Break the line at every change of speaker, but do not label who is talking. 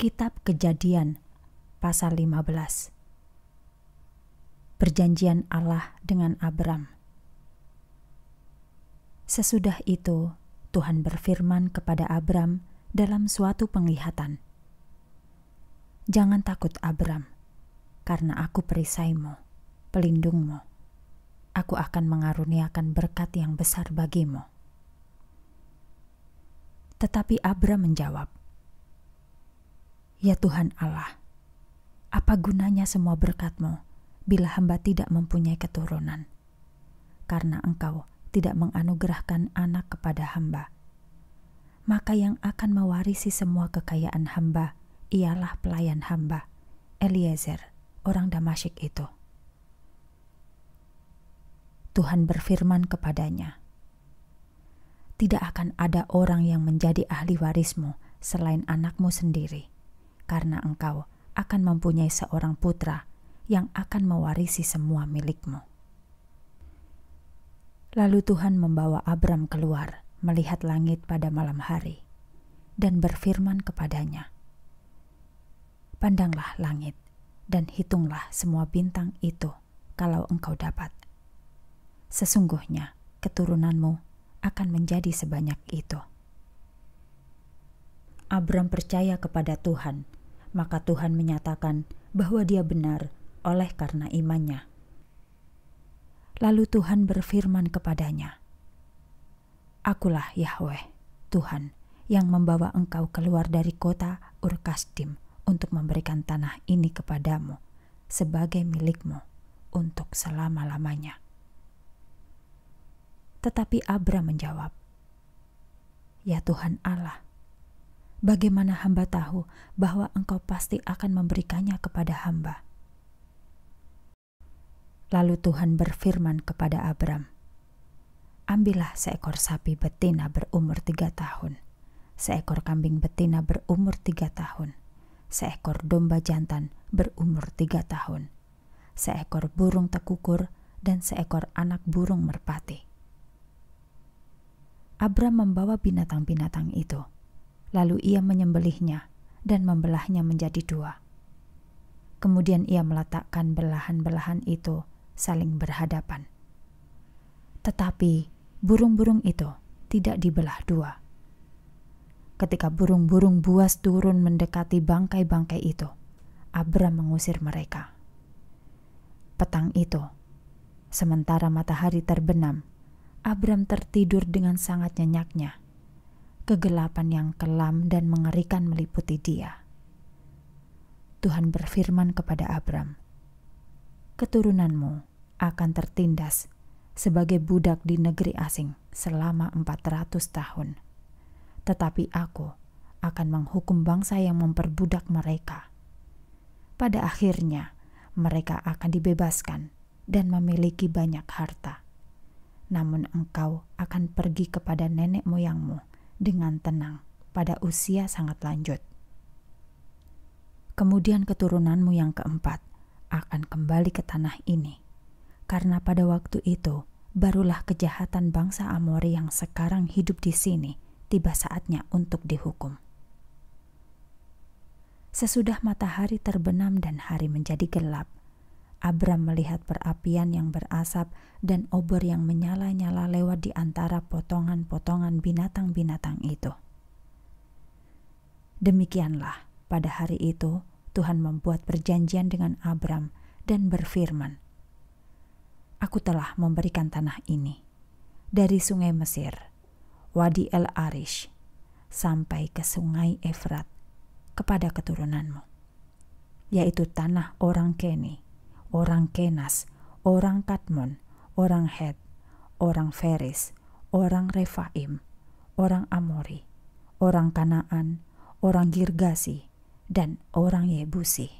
Kitab Kejadian pasal 15. Perjanjian Allah dengan Abram. Sesudah itu, Tuhan berfirman kepada Abram dalam suatu penglihatan. Jangan takut Abram, karena aku perisaimu, pelindungmu. Aku akan mengaruniakan berkat yang besar bagimu. Tetapi Abram menjawab, Ya Tuhan Allah, apa gunanya semua berkatmu bila hamba tidak mempunyai keturunan? Karena engkau tidak menganugerahkan anak kepada hamba. Maka yang akan mewarisi semua kekayaan hamba ialah pelayan hamba, Eliezer, orang Damasyik itu. Tuhan berfirman kepadanya, Tidak akan ada orang yang menjadi ahli warismu selain anakmu sendiri karena engkau akan mempunyai seorang putra yang akan mewarisi semua milikmu. Lalu Tuhan membawa Abram keluar, melihat langit pada malam hari, dan berfirman kepadanya, "Pandanglah langit dan hitunglah semua bintang itu, kalau engkau dapat. Sesungguhnya keturunanmu akan menjadi sebanyak itu." Abram percaya kepada Tuhan maka Tuhan menyatakan bahwa dia benar oleh karena imannya. Lalu Tuhan berfirman kepadanya, Akulah Yahweh, Tuhan, yang membawa engkau keluar dari kota Urkastim untuk memberikan tanah ini kepadamu sebagai milikmu untuk selama-lamanya. Tetapi Abram menjawab, Ya Tuhan Allah, bagaimana hamba tahu bahwa engkau pasti akan memberikannya kepada hamba? Lalu Tuhan berfirman kepada Abram, Ambillah seekor sapi betina berumur tiga tahun, seekor kambing betina berumur tiga tahun, seekor domba jantan berumur tiga tahun, seekor burung tekukur, dan seekor anak burung merpati. Abram membawa binatang-binatang itu Lalu ia menyembelihnya dan membelahnya menjadi dua. Kemudian ia meletakkan belahan-belahan itu saling berhadapan. Tetapi burung-burung itu tidak dibelah dua. Ketika burung-burung buas turun mendekati bangkai-bangkai itu, Abram mengusir mereka. Petang itu, sementara matahari terbenam, Abram tertidur dengan sangat nyenyaknya kegelapan yang kelam dan mengerikan meliputi dia. Tuhan berfirman kepada Abram, "Keturunanmu akan tertindas sebagai budak di negeri asing selama 400 tahun. Tetapi aku akan menghukum bangsa yang memperbudak mereka. Pada akhirnya, mereka akan dibebaskan dan memiliki banyak harta. Namun engkau akan pergi kepada nenek moyangmu dengan tenang pada usia sangat lanjut. Kemudian keturunanmu yang keempat akan kembali ke tanah ini, karena pada waktu itu barulah kejahatan bangsa Amori yang sekarang hidup di sini tiba saatnya untuk dihukum. Sesudah matahari terbenam dan hari menjadi gelap, Abram melihat perapian yang berasap dan obor yang menyala-nyala lewat di antara potongan-potongan binatang-binatang itu. Demikianlah, pada hari itu Tuhan membuat perjanjian dengan Abram dan berfirman, "Aku telah memberikan tanah ini dari Sungai Mesir, Wadi El Arish, sampai ke Sungai Efrat kepada keturunanmu, yaitu tanah orang Keni." orang Kenas, orang Katmon, orang Het, orang Feris, orang Refaim, orang Amori, orang Kanaan, orang Girgasi, dan orang Yebusi.